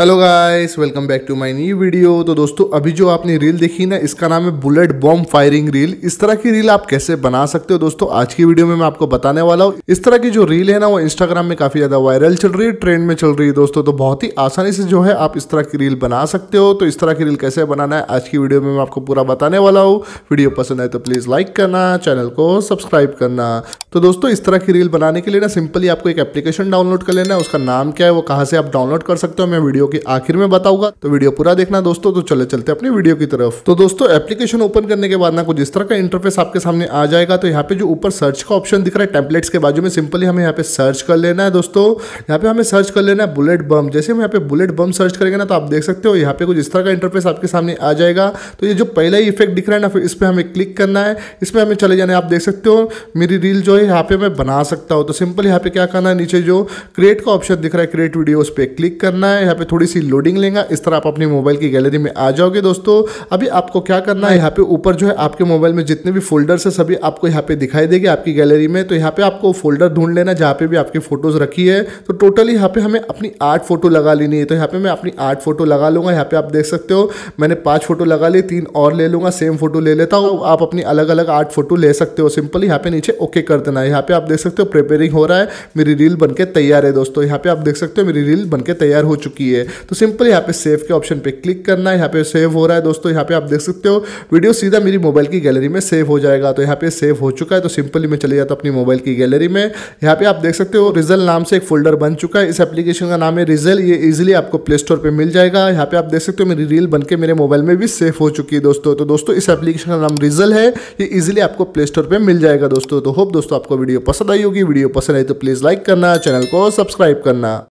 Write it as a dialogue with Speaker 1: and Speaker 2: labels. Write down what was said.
Speaker 1: hello guys welcome back to my new video तो दोस्तों अभी जो आपने रील देखी ना इसका नाम है बुलेट बॉम्ब फायरिंग रील इस तरह की रील आप कैसे बना सकते हो दोस्तों आज की वीडियो में मैं आपको बताने वाला हूँ इस तरह की जो रील है ना वो इंस्टाग्राम में काफी ज्यादा वायरल चल रही है ट्रेंड में चल रही है दोस्तों तो बहुत ही आसानी से जो है आप इस तरह की रील बना सकते हो तो इस तरह की रील कैसे बनाना है आज की वीडियो में मैं आपको पूरा बताने वाला हूँ वीडियो पसंद आए तो प्लीज लाइक करना चैनल को सब्सक्राइब करना तो दोस्तों इस तरह की रील बनाने के लिए ना सिंपली आपको एक एप्लीकेशन डाउनलोड कर लेना है उसका नाम क्या है वो कहाँ से आप डाउनलोड कर सकते हो मैं वीडियो के आखिर में बताऊंगा तो वीडियो पूरा देखना दोस्तों तो चले चलते अपनी वीडियो की तरफ तो दोस्तों एप्लीकेशन ओपन करने के बाद ना कुछ इस तरह का इंटरफेस आपके सामने आ जाएगा तो यहाँ पे जो ऊपर सर्च का ऑप्शन दिख रहा है टेम्पलेट्स के बाजू में सिंपली हमें यहाँ पे सर्च कर लेना है दोस्तों यहाँ पे हमें सर्च कर लेना है बुलेट बम जैसे हम यहाँ पे बुलेट बम सर्च करेंगे ना तो आप देख सकते हो यहाँ पे कुछ इस तरह का इंटरफेस आपके सामने आ जाएगा तो ये जो पहला ही इफेक्ट दिख रहा है ना फिर इस पर हमें क्लिक करना है इस पर हमें चले जाना है आप देख सकते हो मेरी रील जो है यहाँ पे मैं बना सकता हूँ तो सिंपल यहाँ पे क्या करना है नीचे जो क्रिएट का ऑप्शन दिख रहा है क्रिएट वीडियो उस पर क्लिक करना है यहाँ पे थोड़ी थोड़ी सी लोडिंग लेगा इस तरह आप अपनी मोबाइल की गैलरी में आ जाओगे दोस्तों अभी आपको क्या करना है यहाँ पे ऊपर जो है आपके मोबाइल में जितने भी फोल्डर्स है सभी आपको यहाँ पे दिखाई देगी आपकी गैलरी में तो यहाँ पे आपको फोल्डर ढूंढ लेना जहाँ पे भी आपकी फोटोज रखी है तो टोटली यहाँ पे हमें अपनी आठ फोटो लगा लेनी है तो यहाँ पे मैं अपनी आठ फोटो लगा लूंगा यहाँ पे आप देख सकते हो मैंने पांच फोटो लगा ली तीन और ले लूंगा सेम फोटो ले लेता हूँ आप अपनी अलग अलग आठ फोटो ले सकते हो सिंपल यहाँ पे नीचे ओके कर देना है यहाँ पे आप देख सकते हो प्रिपेयरिंग हो रहा है मेरी रील बनकर तैयार है दोस्तों यहाँ पे आप देख सकते हो मेरी रील बनकर तैयार हो चुकी है है तो सिंपल यहाँ पे सेव के ऑप्शन पे क्लिक करना है यहाँ पे सेव हो रहा है दोस्तों यहाँ पे आप देख सकते हो वीडियो सीधा मेरी मोबाइल की गैलरी में सेव हो जाएगा तो यहाँ पे सेव हो चुका है तो सिंपली मैं चले जाता हूँ अपनी मोबाइल की गैलरी में यहाँ पे आप देख सकते हो रिजल नाम से एक फोल्डर बन चुका है इस एप्लीकेशन का नाम है रिजल ये ईजिली आपको प्ले स्टोर पर मिल जाएगा यहाँ पे आप देख सकते हो मेरी रील बन मेरे मोबाइल में भी सेव हो चुकी है दोस्तों तो दोस्तों इस एप्लीकेशन का नाम रिजल है ये ईजिली आपको प्ले स्टोर पर मिल जाएगा दोस्तों तो होप दोस्तों आपको वीडियो पसंद आई होगी वीडियो पसंद आई तो प्लीज़ लाइक करना चैनल को सब्सक्राइब करना